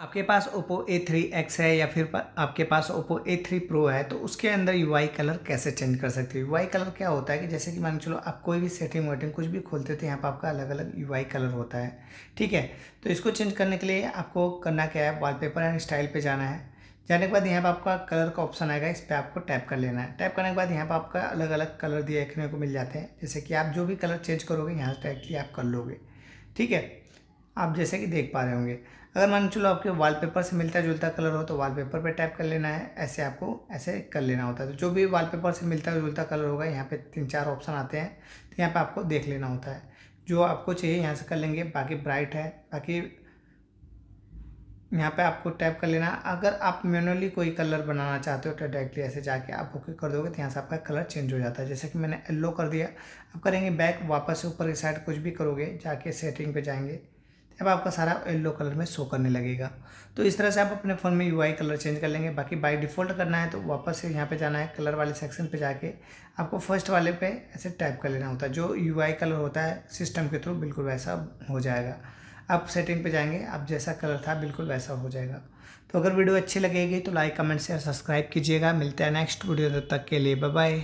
आपके पास Oppo A three X है या फिर आपके पास ओप्पो ए थ्री प्रो है तो उसके अंदर यू कलर कैसे चेंज कर सकते हो यू कलर क्या होता है कि जैसे कि मान चलो आप कोई भी सेटिंग वेटिंग कुछ भी खोलते थे तो यहाँ पर आपका अलग अलग यू कलर होता है ठीक है तो इसको चेंज करने के लिए आपको करना क्या है वॉलपेपर एंड स्टाइल पर जाना है जाने के बाद यहाँ पर आपका कलर का ऑप्शन आएगा इस पर आपको टैप कर लेना है टैप करने के बाद यहाँ पर आपका अलग अलग कलर देखने को मिल जाते हैं जैसे कि आप जो भी कलर चेंज करोगे यहाँ डायरेक्टली आप कर लोगे ठीक है आप जैसे कि देख पा रहे होंगे अगर मान चलो आपके वॉलपेपर से मिलता जुलता कलर हो तो वॉलपेपर पे टैप कर लेना है ऐसे आपको ऐसे कर लेना होता है तो जो भी वॉलपेपर से मिलता जुलता कलर होगा यहाँ पे तीन चार ऑप्शन आते हैं तो यहाँ पे आपको देख लेना होता है जो आपको चाहिए यहाँ से कर लेंगे बाकी ब्राइट है बाकी यहाँ पे आपको टैप कर लेना अगर आप मैनुअली कोई कलर बनाना चाहते हो तो डायरेक्टली ऐसे जाके आप ओके कर दोगे तो यहाँ से आपका कलर चेंज हो जाता है जैसे कि मैंने येल्लो कर दिया अब करेंगे बैक वापस ऊपर की साइड कुछ भी करोगे जाके सेटिंग पे जाएंगे अब आपका सारा येल्लो कलर में शो करने लगेगा तो इस तरह से आप अपने फ़ोन में यूआई कलर चेंज कर लेंगे बाकी बाई डिफ़ॉल्ट करना है तो वापस से यहाँ पे जाना है कलर वाले सेक्शन पे जाके आपको फर्स्ट वाले पे ऐसे टाइप कर लेना होता है जो यूआई कलर होता है सिस्टम के थ्रू बिल्कुल वैसा हो जाएगा आप सेटिंग पे जाएंगे आप जैसा कलर था बिल्कुल वैसा हो जाएगा तो अगर वीडियो अच्छी लगेगी तो लाइक कमेंट शेयर सब्सक्राइब कीजिएगा मिलते हैं नेक्स्ट वीडियो तक के लिए बाय